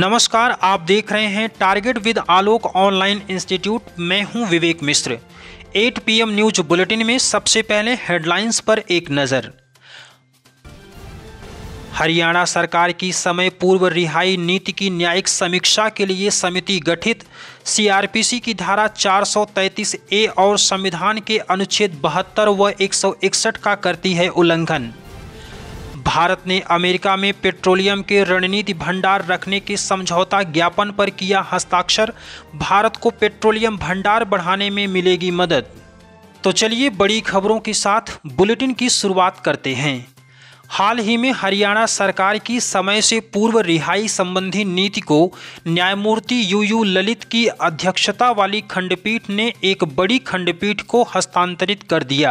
नमस्कार आप देख रहे हैं target with Alok online institute मैं हूं Vivek Mishra 8 PM news bulletin में सबसे पहले हेडलाइंस पर एक नज़र हरियाणा सरकार की समय पूर्व रिहाई नीति की न्यायिक समीक्षा के लिए समिति गठित सीआरपीसी की धारा 433 ए और संविधान के अनुच्छेद बहत्तर व एक का करती है उल्लंघन भारत ने अमेरिका में पेट्रोलियम के रणनीति भंडार रखने के समझौता ज्ञापन पर किया हस्ताक्षर भारत को पेट्रोलियम भंडार बढ़ाने में मिलेगी मदद तो चलिए बड़ी खबरों के साथ बुलेटिन की शुरुआत करते हैं हाल ही में हरियाणा सरकार की समय से पूर्व रिहाई संबंधी नीति को न्यायमूर्ति यू यू ललित की अध्यक्षता वाली खंडपीठ ने एक बड़ी खंडपीठ को हस्तांतरित कर दिया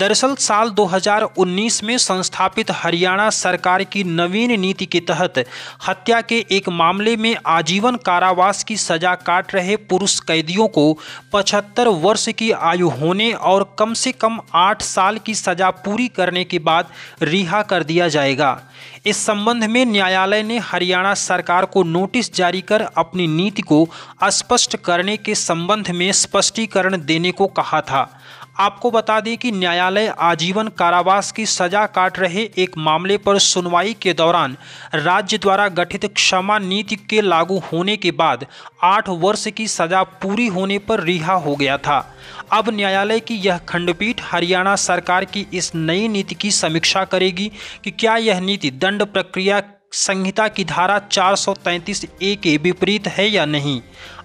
दरअसल साल 2019 में संस्थापित हरियाणा सरकार की नवीन नीति के तहत हत्या के एक मामले में आजीवन कारावास की सजा काट रहे पुरुष कैदियों को पचहत्तर वर्ष की आयु होने और कम से कम आठ साल की सजा पूरी करने के बाद रिहा पूरा कर दिया जाएगा इस संबंध में न्यायालय ने हरियाणा सरकार को नोटिस जारी कर अपनी नीति को स्पष्ट करने के संबंध में स्पष्टीकरण देने को कहा था आपको बता दें कि न्यायालय आजीवन कारावास की सजा काट रहे एक मामले पर सुनवाई के दौरान राज्य द्वारा गठित क्षमा नीति के लागू होने के बाद आठ वर्ष की सजा पूरी होने पर रिहा हो गया था अब न्यायालय की यह खंडपीठ हरियाणा सरकार की इस नई नीति की समीक्षा करेगी कि क्या यह नीति दंड प्रक्रिया संहिता की धारा 433 ए के विपरीत है या नहीं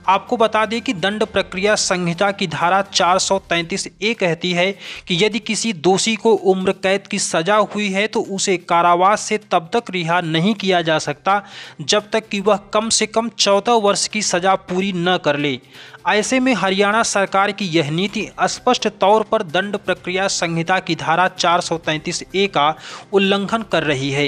आपको बता दें कि दंड प्रक्रिया संहिता की धारा 433 ए कहती है कि यदि किसी दोषी को उम्र कैद की सजा हुई है तो उसे कारावास से तब तक रिहा नहीं किया जा सकता जब तक कि वह कम से कम 14 वर्ष की सजा पूरी न कर ले ऐसे में हरियाणा सरकार की यह नीति स्पष्ट तौर पर दंड प्रक्रिया संहिता की धारा 433 ए का उल्लंघन कर रही है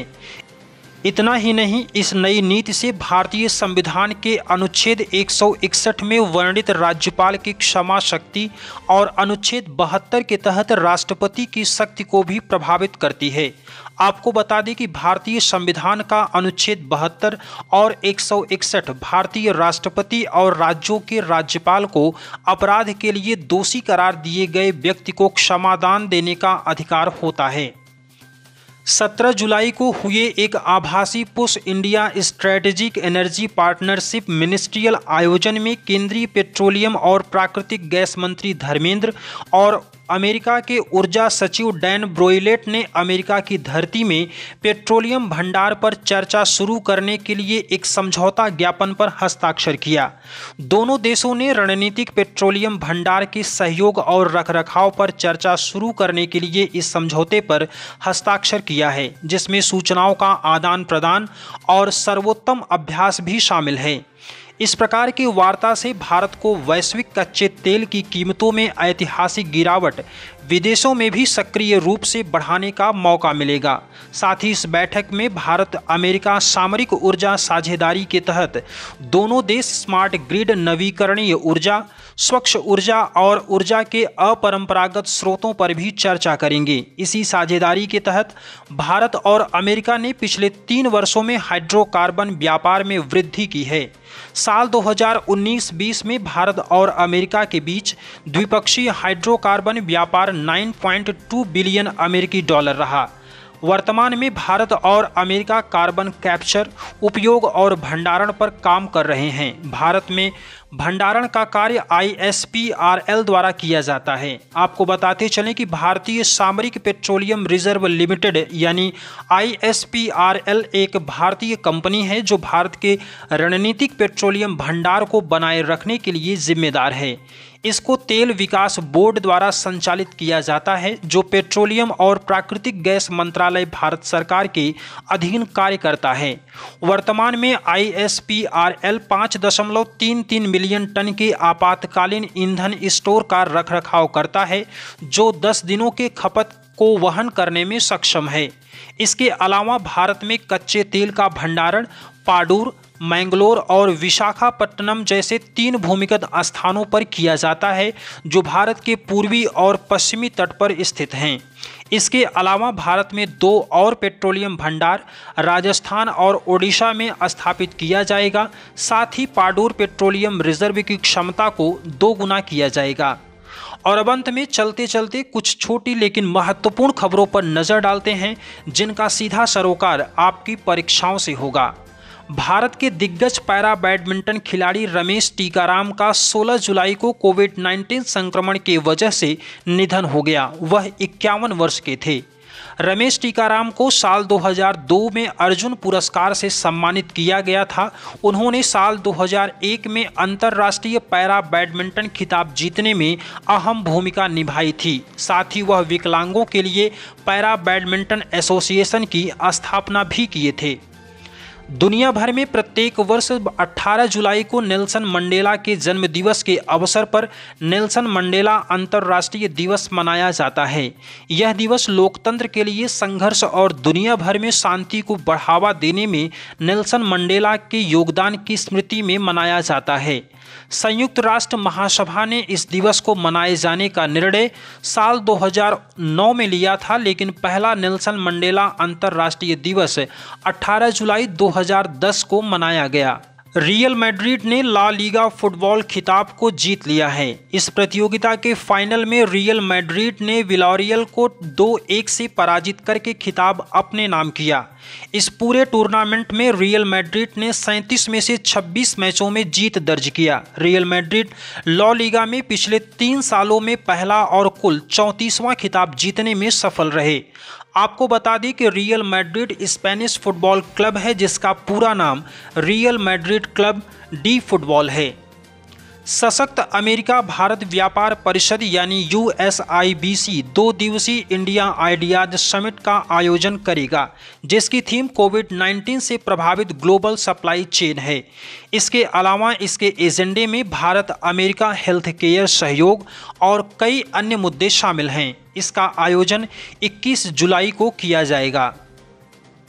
इतना ही नहीं इस नई नीति से भारतीय संविधान के अनुच्छेद 161 में वर्णित राज्यपाल की क्षमा शक्ति और अनुच्छेद बहत्तर के तहत राष्ट्रपति की शक्ति को भी प्रभावित करती है आपको बता दें कि भारतीय संविधान का अनुच्छेद बहत्तर और 161 भारतीय राष्ट्रपति और राज्यों के राज्यपाल को अपराध के लिए दोषी करार दिए गए व्यक्ति को क्षमादान देने का अधिकार होता है 17 जुलाई को हुए एक आभासी push India strategic energy partnership ministerial आयोजन में केंद्रीय पेट्रोलियम और प्राकृतिक गैस मंत्री धर्मेंद्र और अमेरिका के ऊर्जा सचिव डैन ब्रोइलेट ने अमेरिका की धरती में पेट्रोलियम भंडार पर चर्चा शुरू करने के लिए एक समझौता ज्ञापन पर हस्ताक्षर किया दोनों देशों ने रणनीतिक पेट्रोलियम भंडार के सहयोग और रखरखाव पर चर्चा शुरू करने के लिए इस समझौते पर हस्ताक्षर किया है जिसमें सूचनाओं का आदान प्रदान और सर्वोत्तम अभ्यास भी शामिल है इस प्रकार की वार्ता से भारत को वैश्विक कच्चे तेल की कीमतों में ऐतिहासिक गिरावट विदेशों में भी सक्रिय रूप से बढ़ाने का मौका मिलेगा साथ ही इस बैठक में भारत अमेरिका सामरिक ऊर्जा साझेदारी के तहत दोनों देश स्मार्ट ग्रिड नवीकरणीय ऊर्जा स्वच्छ ऊर्जा और ऊर्जा के अपरंपरागत स्रोतों पर भी चर्चा करेंगे इसी साझेदारी के तहत भारत और अमेरिका ने पिछले तीन वर्षों में हाइड्रोकार्बन व्यापार में वृद्धि की है साल 2019-20 में भारत और अमेरिका के बीच द्विपक्षीय हाइड्रोकार्बन व्यापार 9.2 बिलियन अमेरिकी डॉलर रहा वर्तमान में भारत और अमेरिका कार्बन कैप्चर उपयोग और भंडारण पर काम कर रहे हैं भारत में भंडारण का कार्य आईएसपीआरएल द्वारा किया जाता है आपको बताते चलें कि भारतीय सामरिक पेट्रोलियम रिजर्व लिमिटेड यानी आईएसपीआरएल एक भारतीय कंपनी है जो भारत के रणनीतिक पेट्रोलियम भंडार को बनाए रखने के लिए जिम्मेदार है इसको तेल विकास बोर्ड द्वारा संचालित किया जाता है जो पेट्रोलियम और प्राकृतिक गैस मंत्रालय भारत सरकार के अधीन कार्य करता है वर्तमान में I S P R L पाँच दशमलव तीन तीन मिलियन टन के आपातकालीन ईंधन स्टोर का रखरखाव करता है जो दस दिनों के खपत को वहन करने में सक्षम है इसके अलावा भारत में कच्चे तेल का भंडारण पाडूर मैंगलोर और विशाखापट्टनम जैसे तीन भूमिगत स्थानों पर किया जाता है जो भारत के पूर्वी और पश्चिमी तट पर स्थित हैं इसके अलावा भारत में दो और पेट्रोलियम भंडार राजस्थान और ओडिशा में स्थापित किया जाएगा साथ ही पाडूर पेट्रोलियम रिजर्व की क्षमता को दो गुना किया जाएगा और अब अंत में चलते चलते कुछ छोटी लेकिन महत्वपूर्ण खबरों पर नज़र डालते हैं जिनका सीधा सरोकार आपकी परीक्षाओं से होगा भारत के दिग्गज पैरा बैडमिंटन खिलाड़ी रमेश टीकाराम का 16 जुलाई को कोविड 19 संक्रमण की वजह से निधन हो गया वह इक्यावन वर्ष के थे रमेश टीकाराम को साल 2002 में अर्जुन पुरस्कार से सम्मानित किया गया था उन्होंने साल 2001 में अंतर्राष्ट्रीय पैरा बैडमिंटन खिताब जीतने में अहम भूमिका निभाई थी साथ ही वह विकलांगों के लिए पैरा बैडमिंटन एसोसिएशन की स्थापना भी किए थे दुनिया भर में प्रत्येक वर्ष 18 जुलाई को नेल्सन मंडेला के जन्म दिवस के अवसर पर नेल्सन मंडेला अंतर्राष्ट्रीय दिवस मनाया जाता है यह दिवस लोकतंत्र के लिए संघर्ष और दुनिया भर में शांति को बढ़ावा देने में नेल्सन मंडेला के योगदान की स्मृति में मनाया जाता है संयुक्त राष्ट्र महासभा ने इस दिवस को मनाए जाने का निर्णय साल 2009 में लिया था लेकिन पहला नेल्सन मंडेला अंतर्राष्ट्रीय दिवस 18 जुलाई 2010 को मनाया गया रियल मैड्रिड ने ला लीगा फुटबॉल खिताब को जीत लिया है इस प्रतियोगिता के फाइनल में रियल मैड्रिड ने विलोरियल को दो एक से पराजित करके खिताब अपने नाम किया इस पूरे टूर्नामेंट में रियल मैड्रिड ने 37 में से 26 मैचों में जीत दर्ज किया रियल मैड्रिड लॉ लीगा में पिछले तीन सालों में पहला और कुल चौंतीसवां खिताब जीतने में सफल रहे आपको बता दें कि Real Madrid Spanish football club है जिसका पूरा नाम Real Madrid club de football है सशक्त अमेरिका भारत व्यापार परिषद यानी यू दो दिवसीय इंडिया आइडियाज समिट का आयोजन करेगा जिसकी थीम कोविड 19 से प्रभावित ग्लोबल सप्लाई चेन है इसके अलावा इसके एजेंडे में भारत अमेरिका हेल्थ केयर सहयोग और कई अन्य मुद्दे शामिल हैं इसका आयोजन 21 जुलाई को किया जाएगा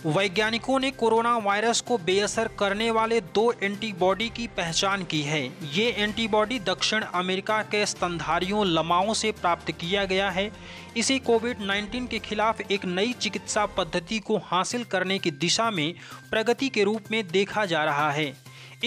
वैज्ञानिकों ने कोरोना वायरस को बेअसर करने वाले दो एंटीबॉडी की पहचान की है ये एंटीबॉडी दक्षिण अमेरिका के स्तनधारियों लमाओं से प्राप्त किया गया है इसे कोविड 19 के खिलाफ एक नई चिकित्सा पद्धति को हासिल करने की दिशा में प्रगति के रूप में देखा जा रहा है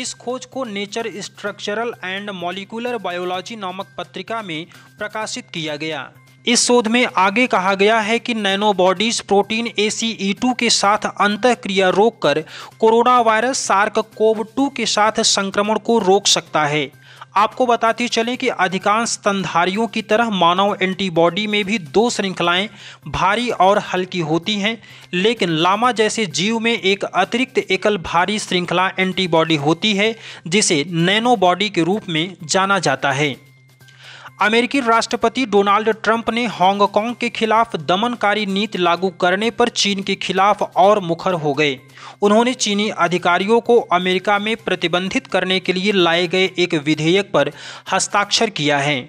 इस खोज को Nature Structural and Molecular Biology नामक पत्रिका में प्रकाशित किया गया इस शोध में आगे कहा गया है कि नैनोबॉडीज प्रोटीन ए e के साथ रोक रोककर corona virus SARS CoV two के साथ संक्रमण को रोक सकता है आपको बताते चलें कि अधिकांश स्तनधारियों की तरह मानव एंटीबॉडी में भी दो श्रृंखलाएं भारी और हल्की होती हैं लेकिन लामा जैसे जीव में एक अतिरिक्त एकल भारी श्रृंखला एंटीबॉडी होती है जिसे नैनोबॉडी के रूप में जाना जाता है अमेरिकी राष्ट्रपति डोनाल्ड ट्रंप ने हांगकांग के खिलाफ दमनकारी नीति लागू करने पर चीन के खिलाफ और मुखर हो गए उन्होंने चीनी अधिकारियों को अमेरिका में प्रतिबंधित करने के लिए लाए गए एक विधेयक पर हस्ताक्षर किया है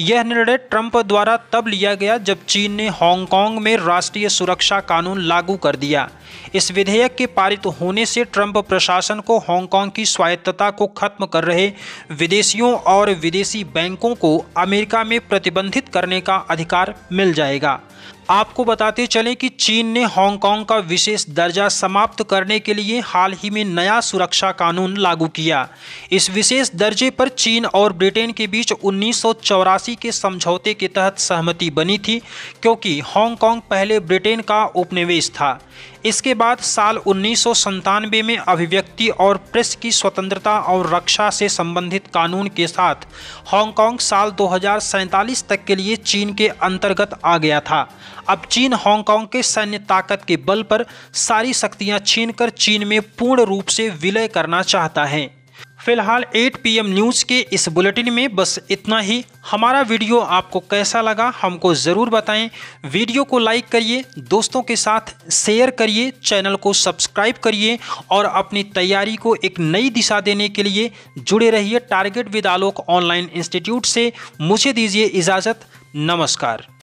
यह निर्णय ट्रंप द्वारा तब लिया गया जब चीन ने हांगकांग में राष्ट्रीय सुरक्षा कानून लागू कर दिया इस विधेयक के पारित होने से ट्रंप प्रशासन को हांगकांग की स्वायत्तता को खत्म कर रहे विदेशियों और विदेशी बैंकों को अमेरिका में प्रतिबंधित करने का अधिकार मिल जाएगा आपको बताते चलें कि चीन ने हांगकांग का विशेष दर्जा समाप्त करने के लिए हाल ही में नया सुरक्षा कानून लागू किया इस विशेष दर्जे पर चीन और ब्रिटेन के बीच उन्नीस के समझौते के तहत सहमति बनी थी क्योंकि हांगकांग पहले ब्रिटेन का उपनिवेश था इसके बाद साल उन्नीस में अभिव्यक्ति और प्रेस की स्वतंत्रता और रक्षा से संबंधित कानून के साथ हांगकांग साल दो तक के लिए चीन के अंतर्गत आ गया था अब चीन हांगकांग के सैन्य ताकत के बल पर सारी शक्तियां छीनकर चीन में पूर्ण रूप से विलय करना चाहता है फिलहाल 8 पीएम न्यूज़ के इस बुलेटिन में बस इतना ही हमारा वीडियो आपको कैसा लगा हमको ज़रूर बताएं वीडियो को लाइक करिए दोस्तों के साथ शेयर करिए चैनल को सब्सक्राइब करिए और अपनी तैयारी को एक नई दिशा देने के लिए जुड़े रहिए target with Alok online institute से मुझे दीजिए इजाज़त नमस्कार